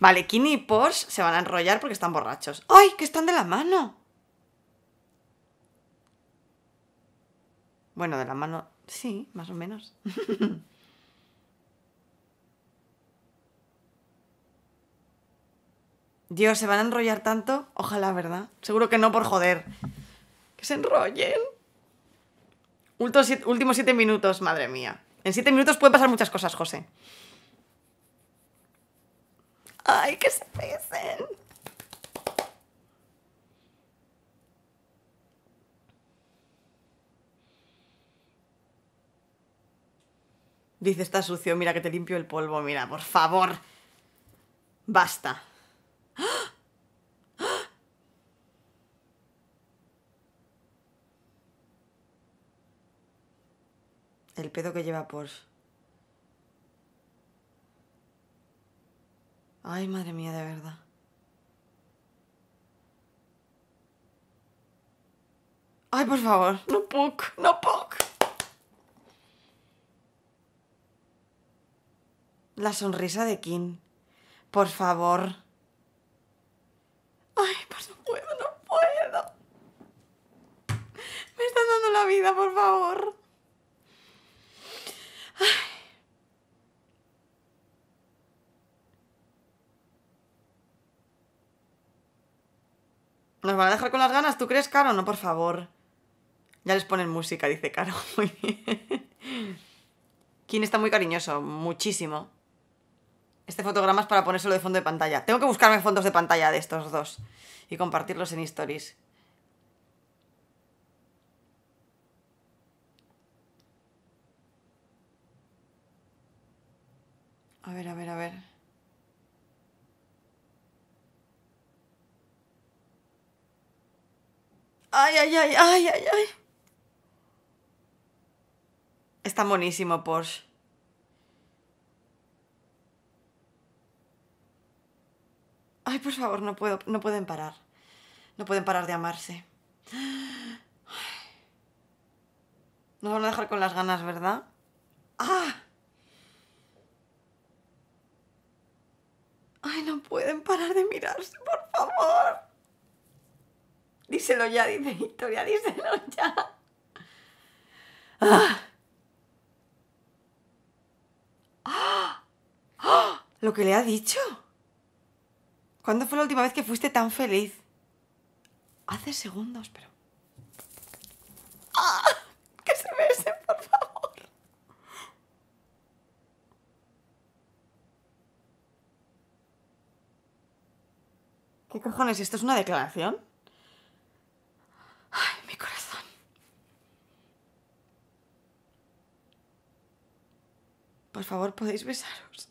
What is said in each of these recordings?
Vale, Kini y Porsche se van a enrollar porque están borrachos. ¡Ay, que están de la mano! Bueno, de la mano, sí, más o menos. Dios, ¿se van a enrollar tanto? Ojalá, ¿verdad? Seguro que no por joder. Que se enrollen. Últimos siete, minutos, madre mía. En siete minutos pueden pasar muchas cosas, José. ¡Ay, que se Dice, está sucio, mira que te limpio el polvo, mira, por favor. Basta. El pedo que lleva por... Ay, madre mía, de verdad. Ay, por favor, no puedo, no puedo. La sonrisa de Kim. Por favor. Ay, pues no puedo, no puedo. Me están dando la vida, por favor. ¿Nos van a dejar con las ganas? ¿Tú crees, Caro? No, por favor. Ya les ponen música, dice Caro. Muy está muy cariñoso, muchísimo. Este fotograma es para ponérselo de fondo de pantalla. Tengo que buscarme fondos de pantalla de estos dos y compartirlos en stories. A ver, a ver, a ver. Ay, ay, ay, ay, ay, ay. Está buenísimo Porsche. Ay, por favor, no puedo, no pueden parar. No pueden parar de amarse. Nos van a dejar con las ganas, ¿verdad? ¡Ah! Ay, no pueden parar de mirarse, por favor. Díselo ya, dice Victoria, díselo ya. ¡Ah! ah. ah. Lo que le ha dicho. ¿Cuándo fue la última vez que fuiste tan feliz? Hace segundos, pero... ¡Ah! Que se besen, por favor. ¿Qué cojones? ¿Esto es una declaración? Por favor, podéis besaros.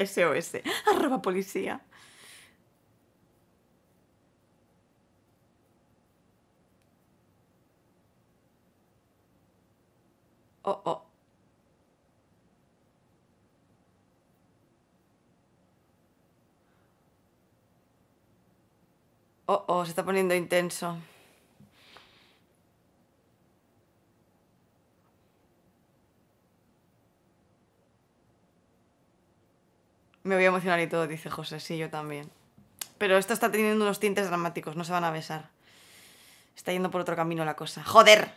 SOS, arroba policía. Oh, oh, se está poniendo intenso. Me voy a emocionar y todo, dice José. Sí, yo también. Pero esto está teniendo unos tintes dramáticos, no se van a besar. Está yendo por otro camino la cosa. ¡Joder!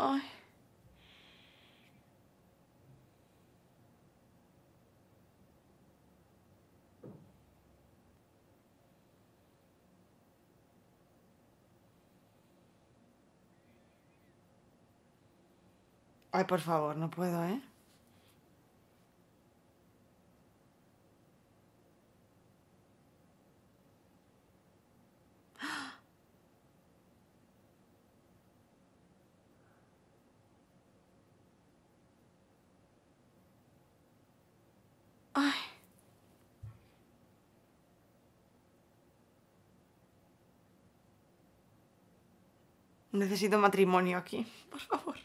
Ay. Ay, por favor, no puedo, ¿eh? Necesito matrimonio aquí, por favor.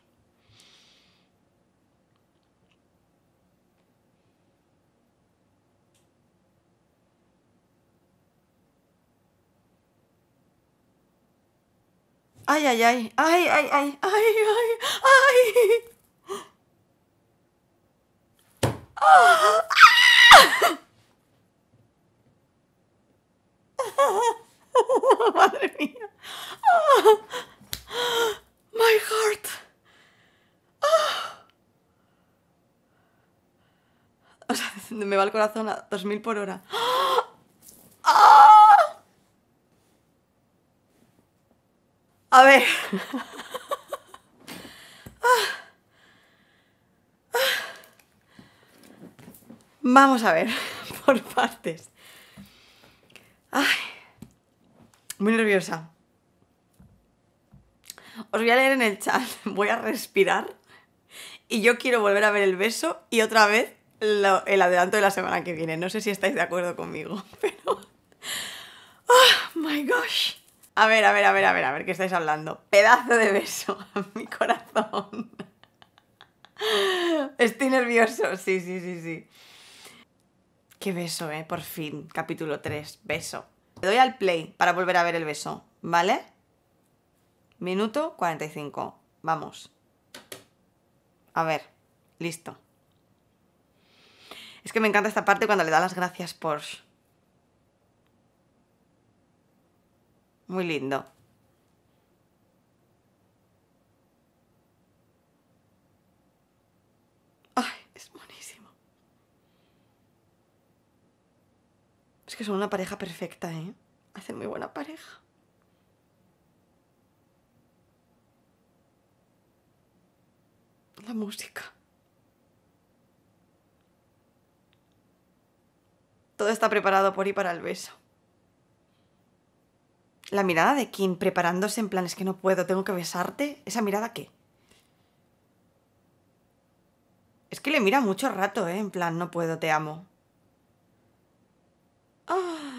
Ay, ay, ay, ay, ay, ay, ay, ay, ay. Madre mía. My heart. Ah. O sea, me va el corazón a 2000 por hora. Ah. A ver. Vamos a ver, por partes. Ay, muy nerviosa. Os voy a leer en el chat, voy a respirar y yo quiero volver a ver el beso y otra vez el adelanto de la semana que viene. No sé si estáis de acuerdo conmigo, pero... ¡Oh, my gosh! A ver, a ver, a ver, a ver, a ver, ¿qué estáis hablando? Pedazo de beso a mi corazón. Estoy nervioso, sí, sí, sí, sí. Qué beso, ¿eh? Por fin, capítulo 3, beso. Le doy al play para volver a ver el beso, ¿vale? Minuto 45. Vamos. A ver, listo. Es que me encanta esta parte cuando le da las gracias por... Muy lindo. Ay, es buenísimo. Es que son una pareja perfecta, ¿eh? Hacen muy buena pareja. la música. Todo está preparado por y para el beso. La mirada de Kim preparándose en plan es que no puedo, tengo que besarte. ¿Esa mirada qué? Es que le mira mucho rato, ¿eh? En plan, no puedo, te amo. ¡Ah!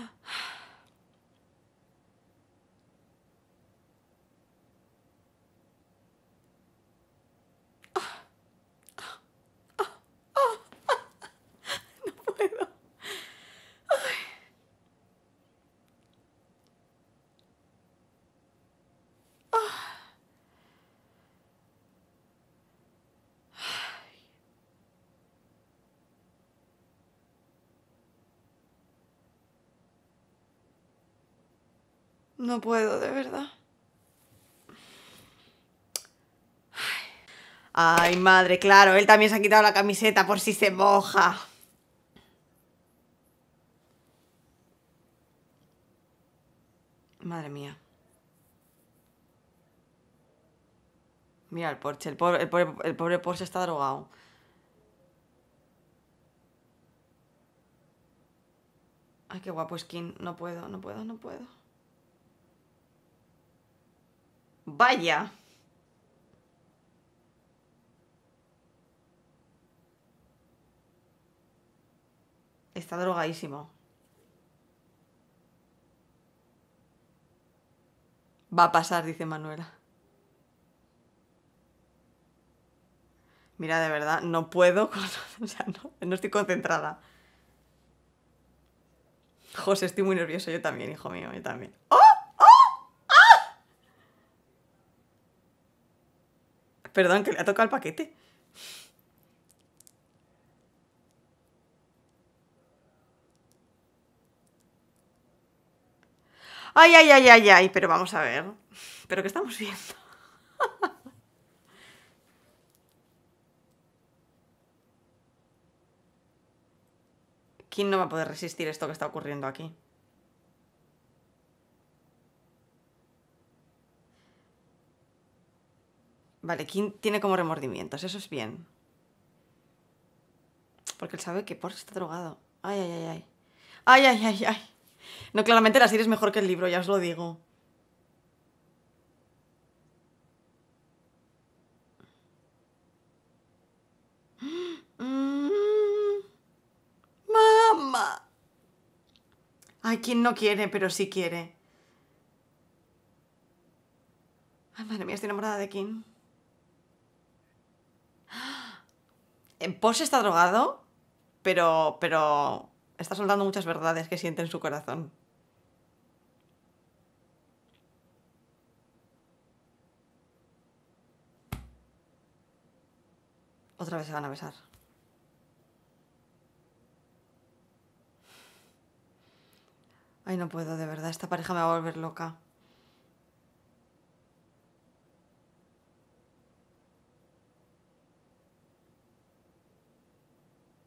No puedo, de verdad. Ay, madre, claro, él también se ha quitado la camiseta por si se moja. Madre mía. Mira el Porsche, el pobre, el Porsche está drogado. Ay, qué guapo skin. No puedo, no puedo, no puedo. Vaya. Está drogadísimo. Va a pasar, dice Manuela. Mira, de verdad, no puedo, o sea, no, no estoy concentrada. José, estoy muy nervioso, yo también, hijo mío, yo también. ¡Oh! Perdón, que le ha tocado el paquete. Ay, ay, ay, ay, ay, pero vamos a ver. ¿Pero qué estamos viendo? ¿Quién no va a poder resistir esto que está ocurriendo aquí? Vale, Kim tiene como remordimientos, eso es bien. Porque él sabe que Porsche está drogado. Ay, ay, ay, ay. Ay, ay, ay, ay. No, claramente la serie es mejor que el libro, ya os lo digo. ¡Mamá! Ay, quien no quiere, pero sí quiere. Ay, madre mía, estoy enamorada de Kim. si está drogado, pero, pero está soltando muchas verdades que siente en su corazón. Otra vez se van a besar. Ay, no puedo, de verdad, esta pareja me va a volver loca.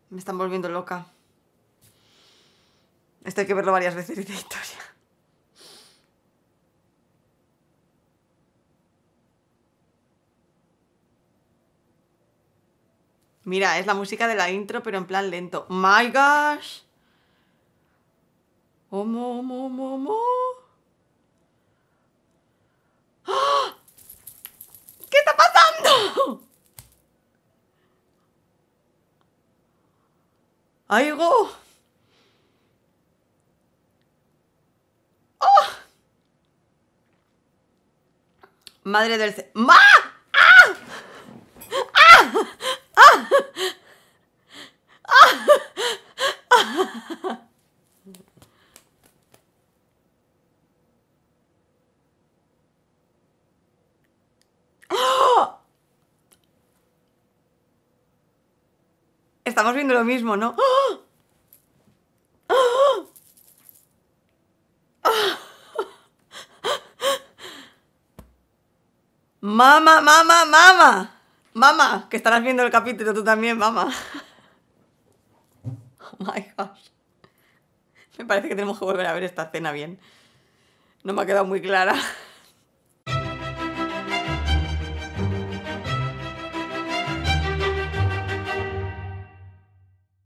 Me están volviendo loca. Esto hay que verlo varias veces de historia. Mira, es la música de la intro, pero en plan lento. ¡My gosh! ¡Homo, Omo, mo mo mo go. ¡Oh! Madre del... ma! estamos viendo lo mismo, ¿no? ¡Ah! ¡Ah! ¡Ah! Mama, mama, mama. Mama, que estarás viendo el capítulo tú también, mama. Oh my gosh. Me parece que tenemos que volver a ver esta escena bien. No me ha quedado muy clara.